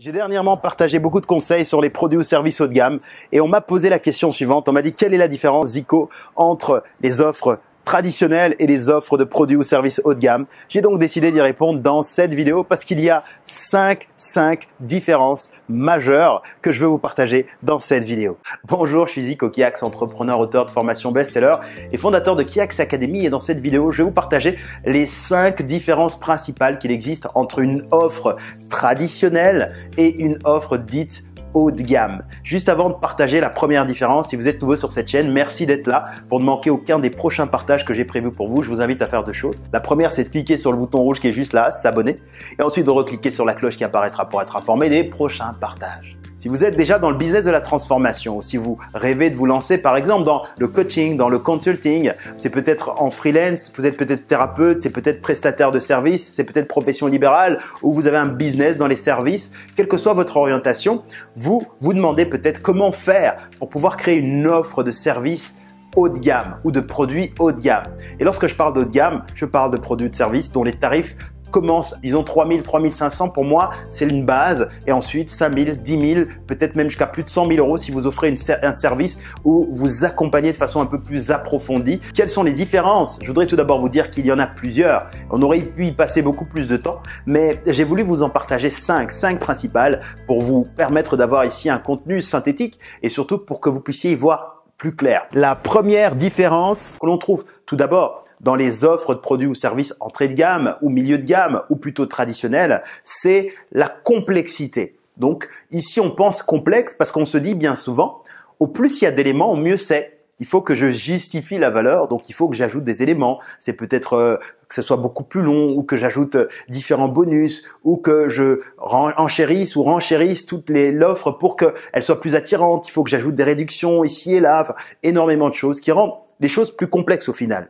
J'ai dernièrement partagé beaucoup de conseils sur les produits ou services haut de gamme et on m'a posé la question suivante. On m'a dit quelle est la différence, Zico, entre les offres Traditionnelle et les offres de produits ou services haut de gamme. J'ai donc décidé d'y répondre dans cette vidéo parce qu'il y a 5, 5 différences majeures que je veux vous partager dans cette vidéo. Bonjour, je suis Zico Kiax, entrepreneur, auteur de formation best-seller et fondateur de Kiax Academy et dans cette vidéo, je vais vous partager les 5 différences principales qu'il existe entre une offre traditionnelle et une offre dite haut de gamme. Juste avant de partager la première différence, si vous êtes nouveau sur cette chaîne, merci d'être là. Pour ne manquer aucun des prochains partages que j'ai prévus pour vous, je vous invite à faire deux choses. La première, c'est de cliquer sur le bouton rouge qui est juste là, s'abonner, et ensuite de recliquer sur la cloche qui apparaîtra pour être informé des prochains partages. Si vous êtes déjà dans le business de la transformation, si vous rêvez de vous lancer par exemple dans le coaching, dans le consulting, c'est peut-être en freelance, vous êtes peut-être thérapeute, c'est peut-être prestataire de services, c'est peut-être profession libérale ou vous avez un business dans les services, quelle que soit votre orientation, vous vous demandez peut-être comment faire pour pouvoir créer une offre de service haut de gamme ou de produits haut de gamme. Et lorsque je parle haut de gamme, je parle de produits de services dont les tarifs commence. disons 3000, 3500. Pour moi, c'est une base. Et ensuite, 5000, 10 000, peut-être même jusqu'à plus de 100 000 euros si vous offrez un service ou vous accompagnez de façon un peu plus approfondie. Quelles sont les différences? Je voudrais tout d'abord vous dire qu'il y en a plusieurs. On aurait pu y passer beaucoup plus de temps, mais j'ai voulu vous en partager 5, 5 principales pour vous permettre d'avoir ici un contenu synthétique et surtout pour que vous puissiez y voir plus clair. La première différence que l'on trouve, tout d'abord, dans les offres de produits ou services entrée de gamme ou milieu de gamme ou plutôt traditionnel, c'est la complexité. Donc ici, on pense complexe parce qu'on se dit bien souvent, au plus il y a d'éléments, au mieux c'est. Il faut que je justifie la valeur, donc il faut que j'ajoute des éléments. C'est peut-être euh, que ce soit beaucoup plus long ou que j'ajoute euh, différents bonus ou que je enchérisse ou renchérisse toutes les l'offre pour qu'elle soit plus attirante. Il faut que j'ajoute des réductions ici et là, enfin, énormément de choses qui rendent les choses plus complexes au final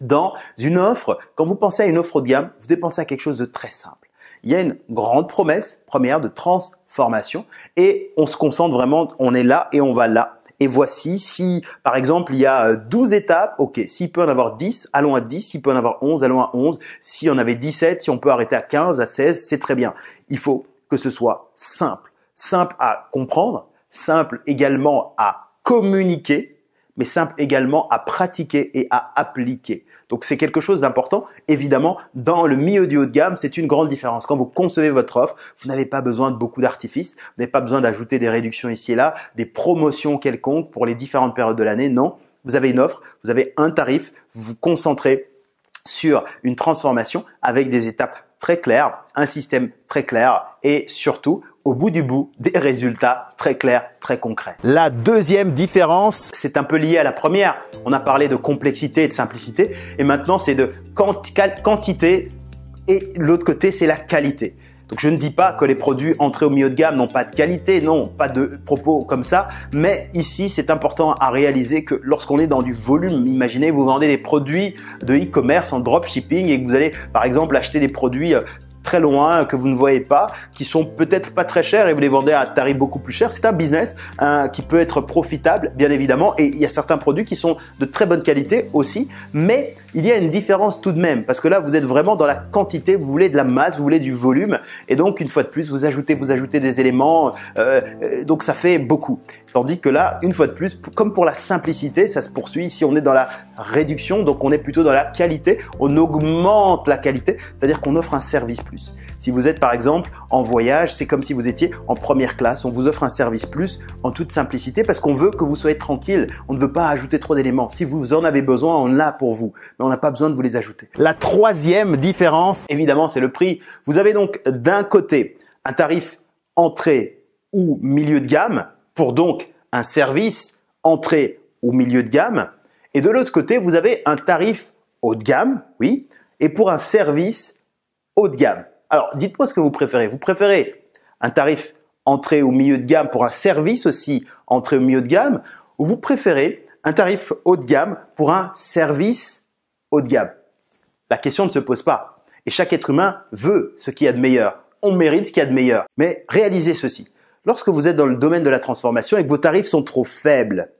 dans une offre, quand vous pensez à une offre haut de gamme, vous devez penser à quelque chose de très simple. Il y a une grande promesse première de transformation et on se concentre vraiment, on est là et on va là. Et voici, si par exemple il y a 12 euh, étapes, ok, s'il peut en avoir 10, allons à 10, s'il peut en avoir 11, allons à 11, si on avait 17, si on peut arrêter à 15, à 16, c'est très bien. Il faut que ce soit simple, simple à comprendre, simple également à communiquer, mais simple également à pratiquer et à appliquer. Donc c'est quelque chose d'important. Évidemment, dans le milieu du haut de gamme, c'est une grande différence. Quand vous concevez votre offre, vous n'avez pas besoin de beaucoup d'artifices, vous n'avez pas besoin d'ajouter des réductions ici et là, des promotions quelconques pour les différentes périodes de l'année. Non, vous avez une offre, vous avez un tarif, vous vous concentrez sur une transformation avec des étapes très claires, un système très clair et surtout, au bout du bout des résultats très clairs, très concrets. La deuxième différence, c'est un peu lié à la première. On a parlé de complexité et de simplicité, et maintenant c'est de quantité, et l'autre côté c'est la qualité. Donc je ne dis pas que les produits entrés au milieu de gamme n'ont pas de qualité, non, pas de propos comme ça, mais ici c'est important à réaliser que lorsqu'on est dans du volume, imaginez vous vendez des produits de e-commerce en dropshipping et que vous allez par exemple acheter des produits euh, très loin, euh, que vous ne voyez pas, qui sont peut-être pas très chers et vous les vendez à un tarif beaucoup plus cher. C'est un business qui peut être profitable, bien évidemment, et il y a certains produits qui sont de très bonne qualité aussi, mais il y a une différence tout de même, parce que là, vous êtes vraiment dans la quantité, vous voulez de la masse, vous voulez du volume, et donc une fois de plus, vous ajoutez, vous ajoutez des éléments, euh, euh, donc ça fait beaucoup. Tandis que là, une fois de plus, comme pour la simplicité, ça se poursuit. Ici, on est dans la réduction, donc on est plutôt dans la qualité. On augmente la qualité, c'est-à-dire qu'on offre un service plus. Si vous êtes par exemple en voyage, c'est comme si vous étiez en première classe. On vous offre un service plus en toute simplicité parce qu'on veut que vous soyez tranquille. On ne veut pas ajouter trop d'éléments. Si vous en avez besoin, on l'a pour vous. Mais on n'a pas besoin de vous les ajouter. La troisième différence, évidemment, c'est le prix. Vous avez donc d'un côté un tarif entrée ou milieu de gamme pour donc un service entrée ou milieu de gamme. Et de l'autre côté, vous avez un tarif haut de gamme, oui, et pour un service haut de gamme. Alors, dites-moi ce que vous préférez. Vous préférez un tarif entrée au milieu de gamme pour un service aussi entrée au milieu de gamme ou vous préférez un tarif haut de gamme pour un service haut de gamme La question ne se pose pas. Et chaque être humain veut ce qu'il y a de meilleur. On mérite ce qu'il y a de meilleur. Mais réalisez ceci. Lorsque vous êtes dans le domaine de la transformation et que vos tarifs sont trop faibles,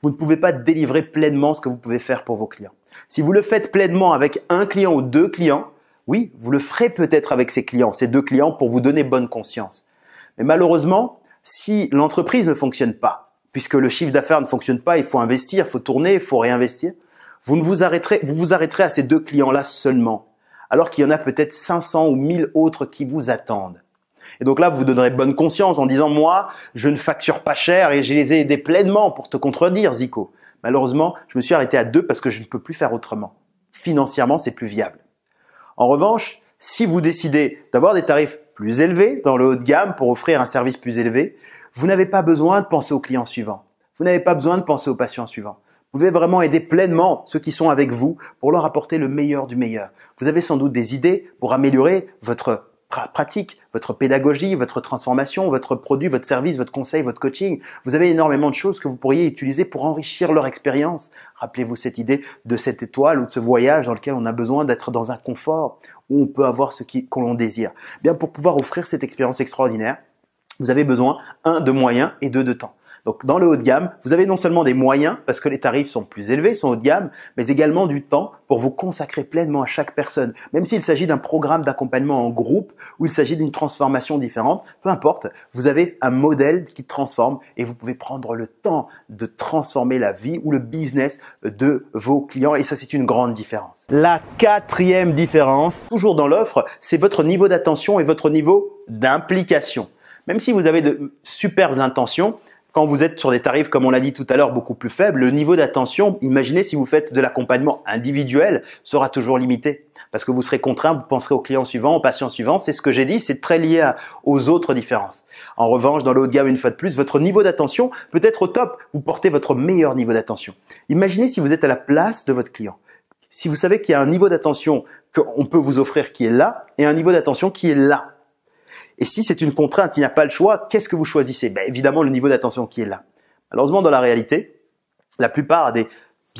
vous ne pouvez pas délivrer pleinement ce que vous pouvez faire pour vos clients. Si vous le faites pleinement avec un client ou deux clients, oui, vous le ferez peut-être avec ces clients, ces deux clients, pour vous donner bonne conscience. Mais malheureusement, si l'entreprise ne fonctionne pas, puisque le chiffre d'affaires ne fonctionne pas, il faut investir, il faut tourner, il faut réinvestir, vous ne vous arrêterez, vous vous arrêterez à ces deux clients-là seulement, alors qu'il y en a peut-être 500 ou 1000 autres qui vous attendent. Et donc là, vous vous donnerez bonne conscience en disant, moi, je ne facture pas cher et je les ai aidés pleinement pour te contredire, Zico. Malheureusement, je me suis arrêté à deux parce que je ne peux plus faire autrement. Financièrement, c'est plus viable. En revanche, si vous décidez d'avoir des tarifs plus élevés dans le haut de gamme pour offrir un service plus élevé, vous n'avez pas besoin de penser au client suivant. Vous n'avez pas besoin de penser au patient suivant. Vous pouvez vraiment aider pleinement ceux qui sont avec vous pour leur apporter le meilleur du meilleur. Vous avez sans doute des idées pour améliorer votre pratique, votre pédagogie, votre transformation, votre produit, votre service, votre conseil, votre coaching. Vous avez énormément de choses que vous pourriez utiliser pour enrichir leur expérience. Rappelez-vous cette idée de cette étoile ou de ce voyage dans lequel on a besoin d'être dans un confort où on peut avoir ce qu'on l'on désire. Eh bien pour pouvoir offrir cette expérience extraordinaire, vous avez besoin un de moyens et deux de temps. Donc dans le haut de gamme, vous avez non seulement des moyens, parce que les tarifs sont plus élevés, sont haut de gamme, mais également du temps pour vous consacrer pleinement à chaque personne. Même s'il s'agit d'un programme d'accompagnement en groupe ou il s'agit d'une transformation différente, peu importe, vous avez un modèle qui transforme et vous pouvez prendre le temps de transformer la vie ou le business de vos clients. Et ça, c'est une grande différence. La quatrième différence, toujours dans l'offre, c'est votre niveau d'attention et votre niveau d'implication. Même si vous avez de superbes intentions, quand vous êtes sur des tarifs, comme on l'a dit tout à l'heure, beaucoup plus faibles, le niveau d'attention, imaginez si vous faites de l'accompagnement individuel, sera toujours limité. Parce que vous serez contraint, vous penserez au client suivant, au patient suivant. C'est ce que j'ai dit, c'est très lié aux autres différences. En revanche, dans le haut de gamme, une fois de plus, votre niveau d'attention peut être au top. Vous portez votre meilleur niveau d'attention. Imaginez si vous êtes à la place de votre client. Si vous savez qu'il y a un niveau d'attention qu'on peut vous offrir qui est là et un niveau d'attention qui est là. Et si c'est une contrainte, il n'y a pas le choix, qu'est-ce que vous choisissez ben Évidemment, le niveau d'attention qui est là. Malheureusement, dans la réalité, la plupart des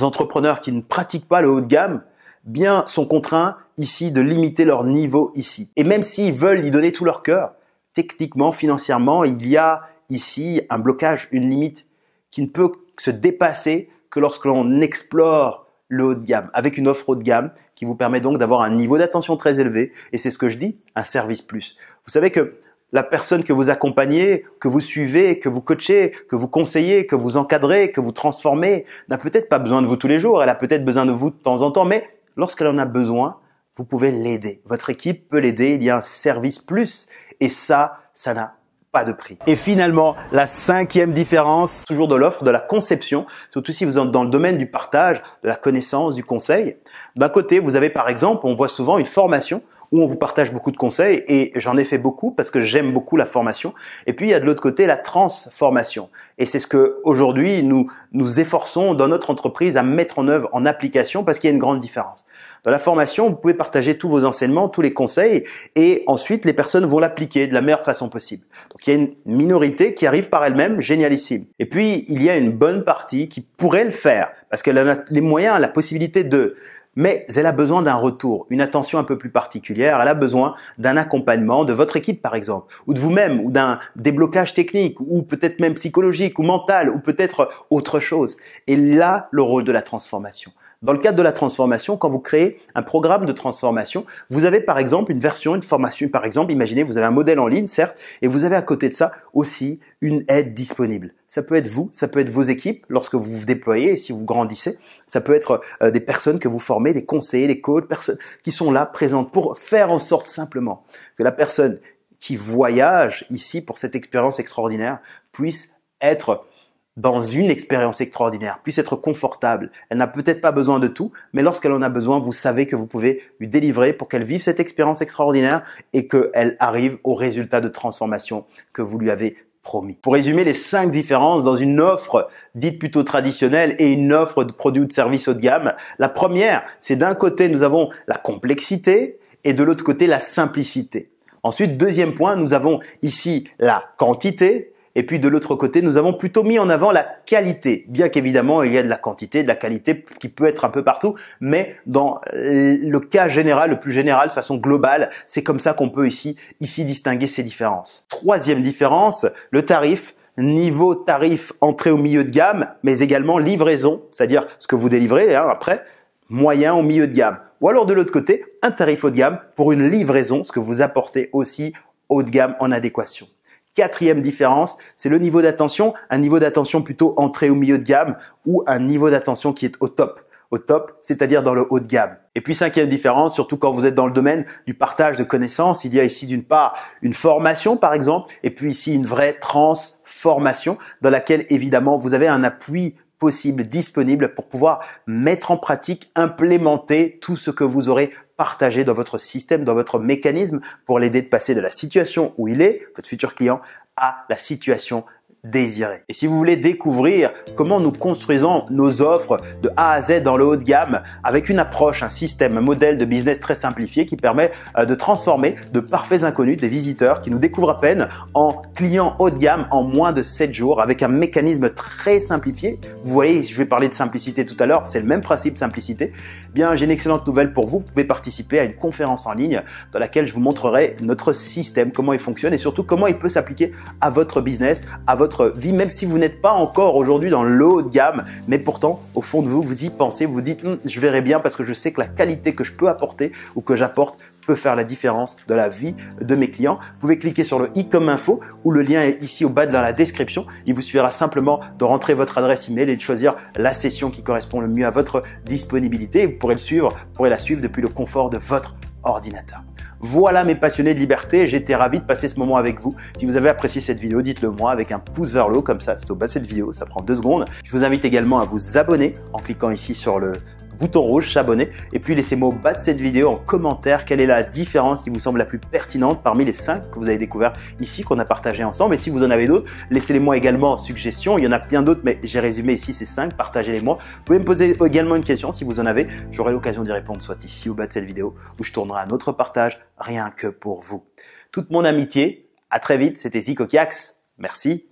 entrepreneurs qui ne pratiquent pas le haut de gamme, bien sont contraints ici de limiter leur niveau ici. Et même s'ils veulent y donner tout leur cœur, techniquement, financièrement, il y a ici un blocage, une limite qui ne peut se dépasser que lorsque l'on explore le haut de gamme, avec une offre haut de gamme qui vous permet donc d'avoir un niveau d'attention très élevé. Et c'est ce que je dis, un service plus. Vous savez que la personne que vous accompagnez, que vous suivez, que vous coachez, que vous conseillez, que vous encadrez, que vous transformez, n'a peut-être pas besoin de vous tous les jours, elle a peut-être besoin de vous de temps en temps, mais lorsqu'elle en a besoin, vous pouvez l'aider. Votre équipe peut l'aider, il y a un service plus, et ça, ça n'a pas de prix. Et finalement, la cinquième différence, toujours de l'offre, de la conception, surtout si vous êtes dans le domaine du partage, de la connaissance, du conseil. D'un côté, vous avez par exemple, on voit souvent une formation où on vous partage beaucoup de conseils et j'en ai fait beaucoup parce que j'aime beaucoup la formation. Et puis il y a de l'autre côté la transformation. Et c'est ce que aujourd'hui nous nous efforçons dans notre entreprise à mettre en œuvre en application parce qu'il y a une grande différence. Dans la formation, vous pouvez partager tous vos enseignements, tous les conseils, et ensuite les personnes vont l'appliquer de la meilleure façon possible. Donc il y a une minorité qui arrive par elle-même, génialissime. Et puis il y a une bonne partie qui pourrait le faire, parce qu'elle a les moyens, la possibilité de mais elle a besoin d'un retour, une attention un peu plus particulière, elle a besoin d'un accompagnement de votre équipe par exemple, ou de vous-même, ou d'un déblocage technique, ou peut-être même psychologique, ou mental, ou peut-être autre chose. Et là, le rôle de la transformation. Dans le cadre de la transformation, quand vous créez un programme de transformation, vous avez par exemple une version, une formation. Par exemple, imaginez, vous avez un modèle en ligne, certes, et vous avez à côté de ça aussi une aide disponible. Ça peut être vous, ça peut être vos équipes lorsque vous vous déployez et si vous grandissez. Ça peut être euh, des personnes que vous formez, des conseillers, des coachs, personnes qui sont là présentes pour faire en sorte simplement que la personne qui voyage ici pour cette expérience extraordinaire puisse être dans une expérience extraordinaire, puisse être confortable. Elle n'a peut-être pas besoin de tout, mais lorsqu'elle en a besoin, vous savez que vous pouvez lui délivrer pour qu'elle vive cette expérience extraordinaire et qu'elle arrive au résultat de transformation que vous lui avez promis. Pour résumer les cinq différences dans une offre dite plutôt traditionnelle et une offre de produits ou de services haut de gamme, la première, c'est d'un côté, nous avons la complexité et de l'autre côté, la simplicité. Ensuite, deuxième point, nous avons ici la quantité et puis de l'autre côté, nous avons plutôt mis en avant la qualité, bien qu'évidemment il y a de la quantité, de la qualité qui peut être un peu partout, mais dans le cas général, le plus général, de façon globale, c'est comme ça qu'on peut ici, ici distinguer ces différences. Troisième différence, le tarif niveau tarif entrée au milieu de gamme, mais également livraison, c'est-à-dire ce que vous délivrez hein, après, moyen au milieu de gamme. Ou alors de l'autre côté, un tarif haut de gamme pour une livraison, ce que vous apportez aussi haut de gamme en adéquation. Quatrième différence, c'est le niveau d'attention, un niveau d'attention plutôt entrée au milieu de gamme ou un niveau d'attention qui est au top au top, c'est-à-dire dans le haut de gamme. Et puis cinquième différence, surtout quand vous êtes dans le domaine du partage de connaissances, il y a ici d'une part une formation par exemple, et puis ici une vraie transformation dans laquelle évidemment vous avez un appui possible, disponible pour pouvoir mettre en pratique, implémenter tout ce que vous aurez partagé dans votre système, dans votre mécanisme pour l'aider de passer de la situation où il est, votre futur client, à la situation et si vous voulez découvrir comment nous construisons nos offres de A à Z dans le haut de gamme avec une approche, un système, un modèle de business très simplifié qui permet euh, de transformer de parfaits inconnus, des visiteurs qui nous découvrent à peine en clients haut de gamme en moins de 7 jours avec un mécanisme très simplifié. Vous voyez, je vais parler de simplicité tout à l'heure, c'est le même principe simplicité. Eh bien, j'ai une excellente nouvelle pour vous. Vous pouvez participer à une conférence en ligne dans laquelle je vous montrerai notre système, comment il fonctionne et surtout comment il peut s'appliquer à votre business, à votre vie, même si vous n'êtes pas encore aujourd'hui dans l'eau de gamme, mais pourtant, au fond de vous, vous y pensez, vous dites, hum, je verrai bien parce que je sais que la qualité que je peux apporter ou que j'apporte peut faire la différence de la vie de mes clients. Vous pouvez cliquer sur le i comme info ou le lien est ici au bas de dans la description. Il vous suffira simplement de rentrer votre adresse email et de choisir la session qui correspond le mieux à votre disponibilité. Vous pourrez le suivre, vous pourrez la suivre depuis le confort de votre ordinateur. Voilà mes passionnés de liberté, j'étais ravi de passer ce moment avec vous. Si vous avez apprécié cette vidéo, dites-le moi avec un pouce vers le haut comme ça, c'est au bas de cette vidéo, ça prend deux secondes. Je vous invite également à vous abonner en cliquant ici sur le bouton rouge s'abonner et puis laissez-moi au bas de cette vidéo en commentaire quelle est la différence qui vous semble la plus pertinente parmi les 5 que vous avez découvert ici qu'on a partagé ensemble et si vous en avez d'autres, laissez-les-moi également en suggestion, il y en a plein d'autres mais j'ai résumé ici ces 5, partagez-les-moi. Vous pouvez me poser également une question si vous en avez, j'aurai l'occasion d'y répondre soit ici au bas de cette vidéo où je tournerai un autre partage rien que pour vous. Toute mon amitié, à très vite, c'était Zico Kiax. Merci.